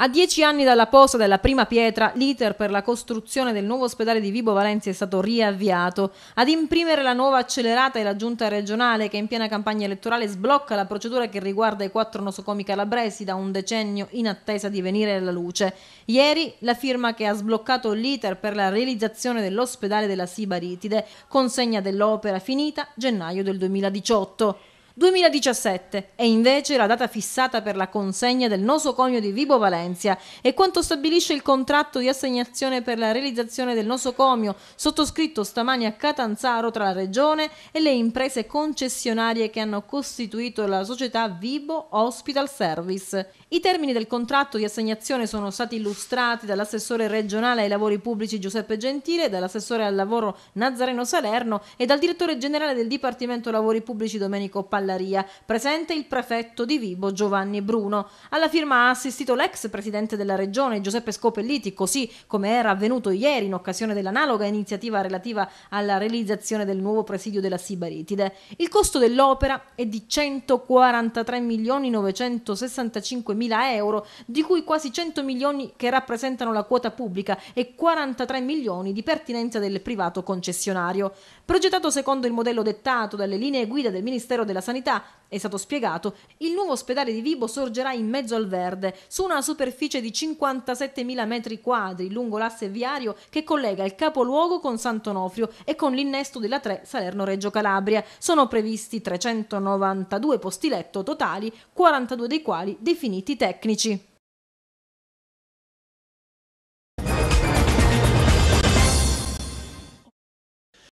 A dieci anni dalla posa della prima pietra, l'iter per la costruzione del nuovo ospedale di Vibo Valenzi è stato riavviato. Ad imprimere la nuova accelerata è la giunta regionale che in piena campagna elettorale sblocca la procedura che riguarda i quattro nosocomi calabresi da un decennio in attesa di venire alla luce. Ieri la firma che ha sbloccato l'iter per la realizzazione dell'ospedale della Sibaritide, consegna dell'opera finita gennaio del 2018. 2017 è invece la data fissata per la consegna del nosocomio di Vibo Valencia e quanto stabilisce il contratto di assegnazione per la realizzazione del nosocomio sottoscritto stamani a Catanzaro tra la Regione e le imprese concessionarie che hanno costituito la società Vibo Hospital Service. I termini del contratto di assegnazione sono stati illustrati dall'assessore regionale ai lavori pubblici Giuseppe Gentile, dall'assessore al lavoro Nazareno Salerno e dal direttore generale del Dipartimento Lavori Pubblici Domenico Pallone Galleria, presente il prefetto di Vibo Giovanni Bruno. Alla firma ha assistito l'ex presidente della regione Giuseppe Scopelliti, così come era avvenuto ieri in occasione dell'analoga iniziativa relativa alla realizzazione del nuovo presidio della Sibaritide. Il costo dell'opera è di 143 milioni 965 mila euro, di cui quasi 100 milioni che rappresentano la quota pubblica e 43 milioni di pertinenza del privato concessionario. Progettato secondo il modello dettato dalle linee guida del Ministero della Sanità, sanità è stato spiegato, il nuovo ospedale di Vibo sorgerà in mezzo al verde, su una superficie di 57.000 metri quadri lungo l'asse viario che collega il capoluogo con Sant'Onofrio e con l'innesto della 3 Salerno-Reggio Calabria. Sono previsti 392 posti letto totali, 42 dei quali definiti tecnici.